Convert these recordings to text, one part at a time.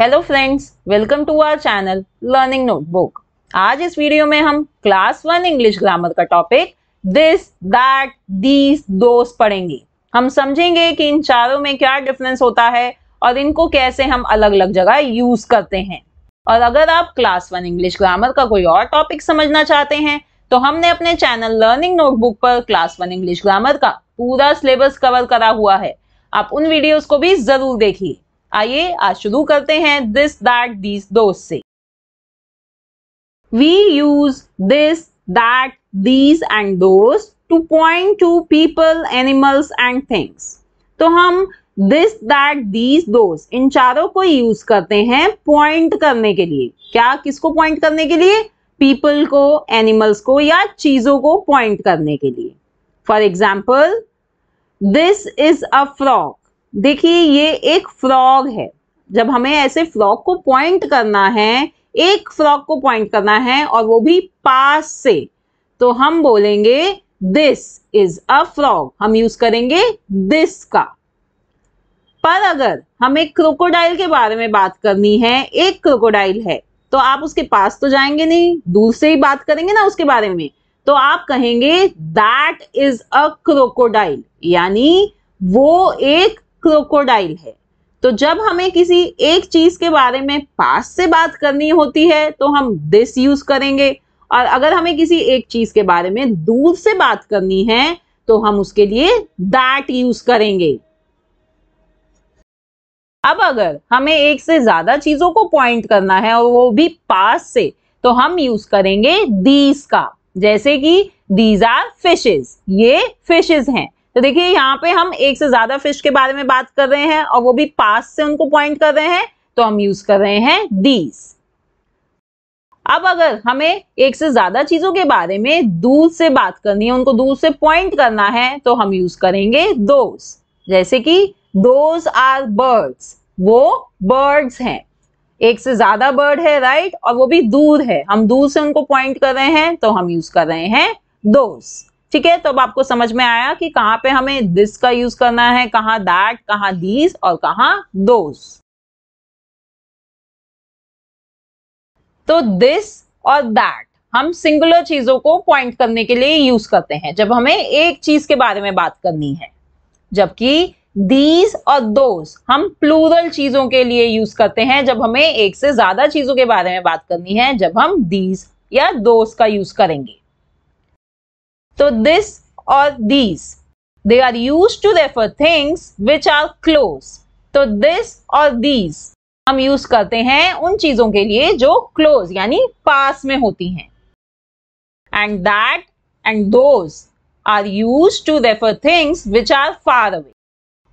hello friends welcome to our channel learning notebook आज इस वीडियो में हम क्लास वन इंग्लिश ग्रामर का topic this that these those पढ़ेंगे हम समझेंगे कि इन चारों में क्या डिफरेंस होता है और इनको कैसे हम अलग अलग जगह यूज करते हैं और अगर आप क्लास वन इंग्लिश ग्रामर का कोई और टॉपिक समझना चाहते हैं तो हमने अपने चैनल लर्निंग नोटबुक पर क्लास वन इंग्लिश ग्रामर का पूरा सिलेबस कवर करा हुआ है आप उन वीडियोस को भी जरूर देखिए आइए आज शुरू करते हैं दिस दैट दीज दो से we use this that these and those to point to people animals and things तो हम दिस दैट दीज दो इन चारों को यूज करते हैं पॉइंट करने के लिए क्या किसको पॉइंट करने के लिए पीपल को एनिमल्स को या चीजों को पॉइंट करने के लिए for example this is a frog देखिए ये एक फ्रॉग है जब हमें ऐसे फ्रॉग को पॉइंट करना है एक फ्रॉग को पॉइंट करना है और वो भी पास से तो हम बोलेंगे दिस इज अ फ्रॉग हम यूज करेंगे दिस का पर अगर हमें क्रोकोडाइल के बारे में बात करनी है एक क्रोकोडाइल है तो आप उसके पास तो जाएंगे नहीं दूर से ही बात करेंगे ना उसके बारे में तो आप कहेंगे दैट इज अ क्रोकोडाइल यानी वो एक क्रोकोडाइल है तो जब हमें किसी एक चीज के बारे में पास से बात करनी होती है तो हम दिस यूज करेंगे और अगर हमें किसी एक चीज के बारे में दूर से बात करनी है तो हम उसके लिए दैट यूज करेंगे अब अगर हमें एक से ज्यादा चीजों को पॉइंट करना है और वो भी पास से तो हम यूज करेंगे दीज का जैसे कि दीज आर फिशेज ये फिशेज हैं तो देखिए यहाँ पे हम एक से ज्यादा फिश के बारे में बात कर रहे हैं और वो भी पास से उनको पॉइंट कर रहे हैं तो हम यूज कर रहे हैं दीज अब अगर हमें एक से ज्यादा चीजों के बारे में दूर से बात करनी है उनको दूर से पॉइंट करना है तो हम यूज करेंगे दोज जैसे कि दोज आर बर्ड्स वो बर्ड्स हैं एक से ज्यादा बर्ड है राइट और वो भी दूर है हम दूर से उनको पॉइंट कर रहे हैं तो हम यूज कर रहे हैं दोस्त ठीक है तो अब आपको समझ में आया कि कहाँ पे हमें दिस का यूज करना है कहाँ दैट कहाँ दीज और कहाँ दोज तो दिस और दैट हम सिंगुलर चीजों को पॉइंट करने के लिए यूज करते हैं जब हमें एक चीज के बारे में बात करनी है जबकि दीज और दोज हम प्लूरल चीजों के लिए यूज करते हैं जब हमें एक से ज्यादा चीजों के बारे में बात करनी है जब हम दीज या दोज का यूज करेंगे तो दिस और these they are use to refer things which are close तो दिस और दीज हम यूज करते हैं उन चीजों के लिए जो क्लोज यानी पास में होती हैं and that and those are use to refer things which are far away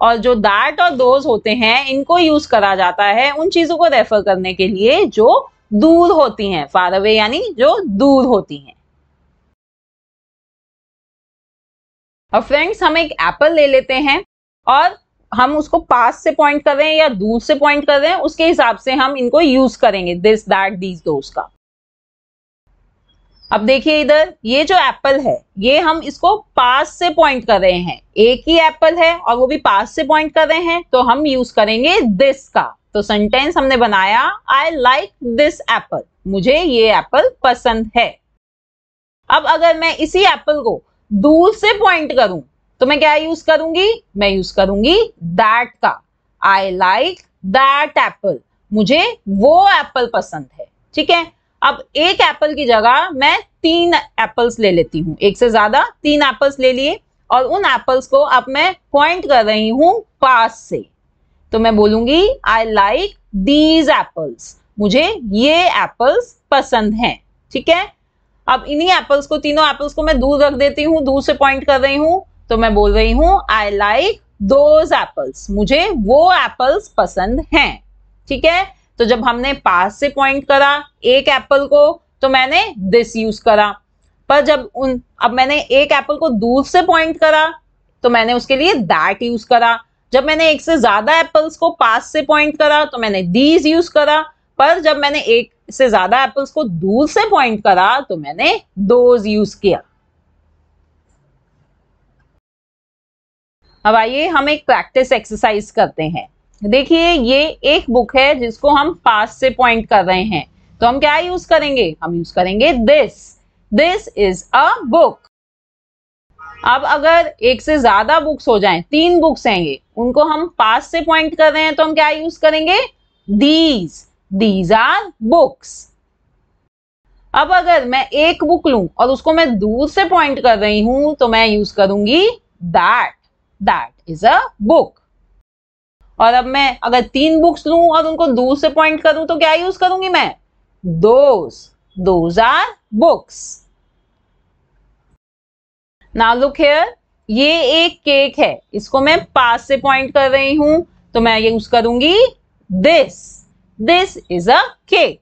और जो दैट और दोज होते हैं इनको यूज करा जाता है उन चीजों को रेफर करने के लिए जो दूर होती हैं फार अवे यानी जो दूर होती हैं अब फ्रेंड्स हम एक एप्पल ले लेते हैं और हम उसको पास से पॉइंट कर रहे हैं या दूर से पॉइंट कर रहे हैं उसके हिसाब से हम इनको यूज करेंगे दिस दैट दीज दो का अब देखिए इधर ये जो एप्पल है ये हम इसको पास से पॉइंट कर रहे हैं एक ही एप्पल है और वो भी पास से पॉइंट कर रहे हैं तो हम यूज करेंगे दिस का तो सेंटेंस हमने बनाया आई लाइक दिस एप्पल मुझे ये एप्पल पसंद है अब अगर मैं इसी एप्पल को दूर से पॉइंट करूं तो मैं क्या यूज करूंगी मैं यूज करूंगी दैट का आई लाइक दैट एप्पल मुझे वो एप्पल पसंद है ठीक है अब एक एप्पल की जगह मैं तीन एप्पल्स ले लेती हूँ एक से ज्यादा तीन एप्पल्स ले लिए और उन एप्पल्स को अब मैं पॉइंट कर रही हूं पास से तो मैं बोलूंगी आई लाइक दीज एप्पल्स मुझे ये एप्पल्स पसंद हैं ठीक है अब इन्हीं एप्पल्स को तीनों एप्पल्स को मैं दूर रख देती हूँ दूर से पॉइंट कर रही हूँ तो मैं बोल रही हूँ आई लाइक दोज एप्पल्स मुझे वो एप्पल्स पसंद हैं ठीक है तो जब हमने पास से पॉइंट करा एक एप्पल को तो मैंने दिस यूज करा पर जब उन अब मैंने एक एप्पल को दूर से पॉइंट करा तो मैंने उसके लिए दैट यूज करा जब मैंने एक से ज्यादा एप्पल्स को पास से पॉइंट करा तो मैंने दीज यूज करा पर जब मैंने एक से ज्यादा एप्पल्स को दूर से पॉइंट करा तो मैंने दोज यूज किया अब आइए हम एक प्रैक्टिस एक्सरसाइज करते हैं देखिए ये एक बुक है जिसको हम पास से पॉइंट कर रहे हैं तो हम क्या यूज करेंगे हम यूज करेंगे this this is a book अब अगर एक से ज्यादा बुक्स हो जाएं, तीन बुक्स हैं ये उनको हम पास से पॉइंट कर रहे हैं तो हम क्या यूज करेंगे दीज दीज आर बुक्स अब अगर मैं एक बुक लू और उसको मैं दूर से पॉइंट कर रही हूं तो मैं यूज करूंगी that that is a book और अब मैं अगर तीन बुक्स लू और उनको दूर से पॉइंट करूं तो क्या यूज करूंगी मैं दोज दोज आर बुक्स ना लुक हेयर ये एक केक है इसको मैं पास से पॉइंट कर रही हूं तो मैं यूज करूंगी this this is a cake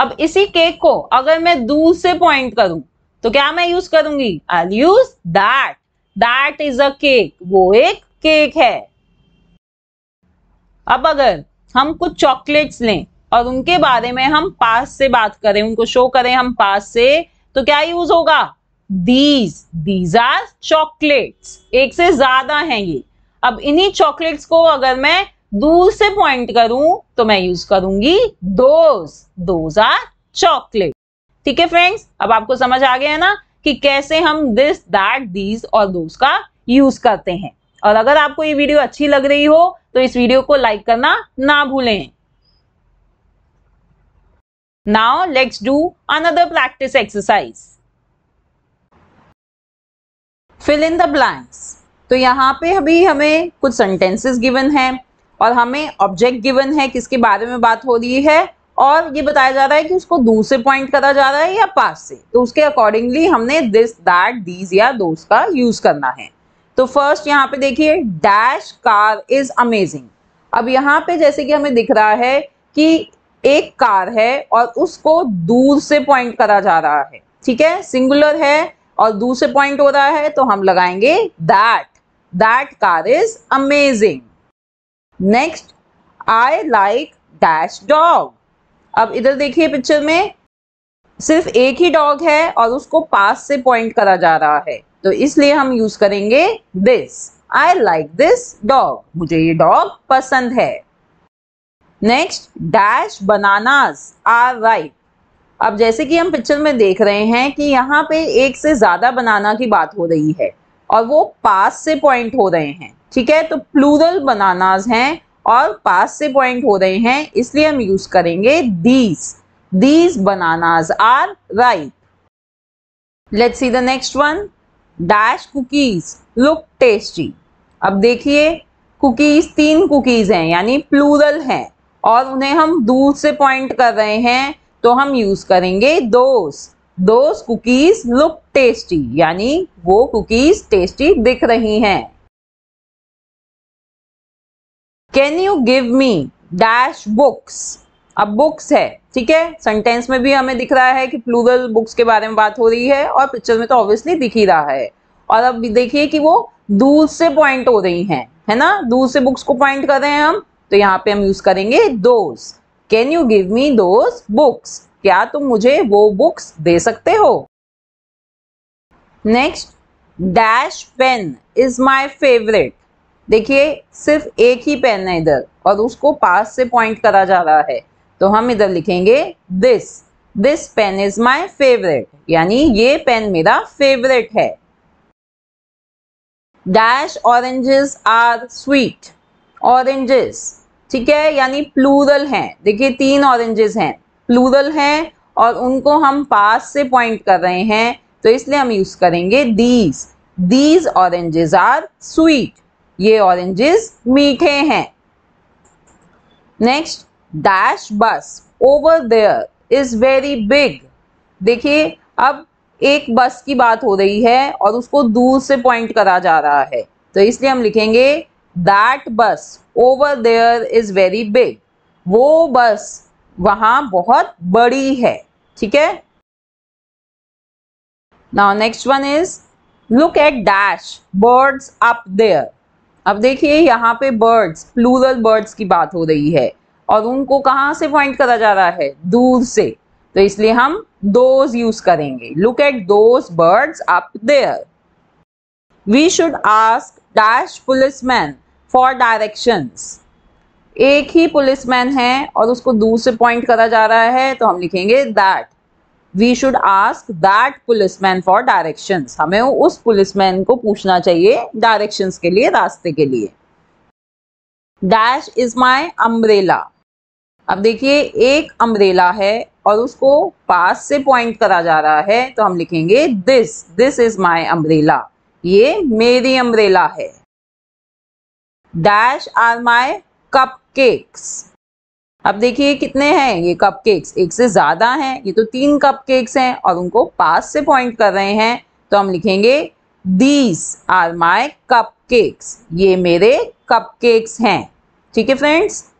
अब इसी केक को अगर मैं दूर से पॉइंट करूं तो क्या मैं यूज करूंगी I use that that is a cake वो एक केक है अब अगर हम कुछ चॉकलेट्स लें और उनके बारे में हम पास से बात करें उनको शो करें हम पास से तो क्या यूज होगा दीज दीज आर चॉकलेट्स एक से ज्यादा हैं ये अब इन्हीं चॉकलेट्स को अगर मैं दूर से पॉइंट करूं तो मैं यूज करूंगी दोज दोज आर चॉकलेट ठीक है फ्रेंड्स अब आपको समझ आ गया है ना कि कैसे हम दिस दैट दीज और दोज का यूज करते हैं और अगर आपको ये वीडियो अच्छी लग रही हो तो इस वीडियो को लाइक करना ना भूलें now let's do another practice exercise fill in the blanks तो यहाँ पे अभी हमें कुछ सेंटेंसेस गिवन हैं और हमें ऑब्जेक्ट गिवन है किसके बारे में बात हो रही है और ये बताया जा रहा है कि उसको दूर से पॉइंट करा जा रहा है या पास से तो उसके अकॉर्डिंगली हमने दिस दैट दीज या दोस्त का यूज करना है तो फर्स्ट यहाँ पे देखिए डैश कार इज अमेजिंग अब यहाँ पे जैसे कि हमें दिख रहा है कि एक कार है और उसको दूर से पॉइंट करा जा रहा है ठीक है सिंगुलर है और दूर से पॉइंट हो रहा है तो हम लगाएंगे that that car is amazing next I like dash dog अब इधर देखिए पिक्चर में सिर्फ एक ही डॉग है और उसको पास से पॉइंट करा जा रहा है तो इसलिए हम यूज करेंगे this I like this dog मुझे ये डॉग पसंद है next dash bananas are right अब जैसे कि हम पिक्चर में देख रहे हैं कि यहाँ पे एक से ज्यादा बनाना की बात हो रही है और वो पास से पॉइंट हो रहे हैं ठीक है तो प्लूरल बनानाज हैं और पास से पॉइंट हो रहे हैं इसलिए हम यूज करेंगे these these bananas are right let's see the next one dash cookies look tasty अब देखिए कुकीज तीन कुकीज हैं यानी प्लूरल हैं और उन्हें हम दूर से पॉइंट कर रहे हैं तो हम यूज करेंगे those those cookies look tasty यानी वो कुकीज टेस्टी दिख रही हैं can you give me dash books अब बुक्स है ठीक है सेंटेंस में भी हमें दिख रहा है कि प्लूरल बुक्स के बारे में बात हो रही है और पिक्चर में तो ऑब्वियसली दिख ही रहा है और अब देखिए कि वो दूर से पॉइंट हो रही हैं है ना दूर से बुक्स को पॉइंट कर रहे हैं हम तो यहाँ पे हम यूज करेंगे those can you give me those books क्या तुम मुझे वो बुक्स दे सकते हो next dash pen is my favourite देखिए सिर्फ एक ही पेन है इधर और उसको पास से पॉइंट करा जा रहा है तो हम इधर लिखेंगे this this pen is my favourite यानी ये पेन मेरा फेवरेट है dash oranges are sweet oranges ठीक है यानी प्लूरल हैं देखिए तीन ऑरेंजेस हैं प्लूरल हैं और उनको हम पास से पॉइंट कर रहे हैं तो इसलिए हम यूज करेंगे these these oranges are sweet ये ऑरेंजेस मीठे हैं next dash bus over there is very big देखिए अब एक बस की बात हो रही है और उसको दूर से पॉइंट करा जा रहा है तो इसलिए हम लिखेंगे that bus over there is very big वो बस वहां बहुत बड़ी है ठीक है now next one is look at dash birds up there अब देखिए यहाँ पे बर्ड्स प्लूरल बर्ड्स की बात हो रही है और उनको कहाँ से पॉइंट करा जा रहा है दूर से तो इसलिए हम दोज यूज करेंगे look at those birds up there we should ask dash policeman for directions एक ही पुलिसमैन है और उसको दूर से पॉइंट करा जा रहा है तो हम लिखेंगे that we should ask that policeman for direction हमें उस पुलिसमैन को पूछना चाहिए डायरेक्शन के लिए रास्ते के लिए डैश इज माई अम्ब्रेला अब देखिए एक अम्ब्रेला है और उसको पास से पॉइंट करा जा रहा है तो हम लिखेंगे this this is my umbrella ये मेरी अम्ब्रेला है dash are my cupcakes अब देखिए कितने हैं ये कपकेक्स एक से ज़्यादा हैं ये तो तीन कपकेक्स हैं और उनको पास से पॉइंट कर रहे हैं तो हम लिखेंगे दीज आर माई कपकेक्स ये मेरे कपकेक्स हैं ठीक है फ्रेंड्स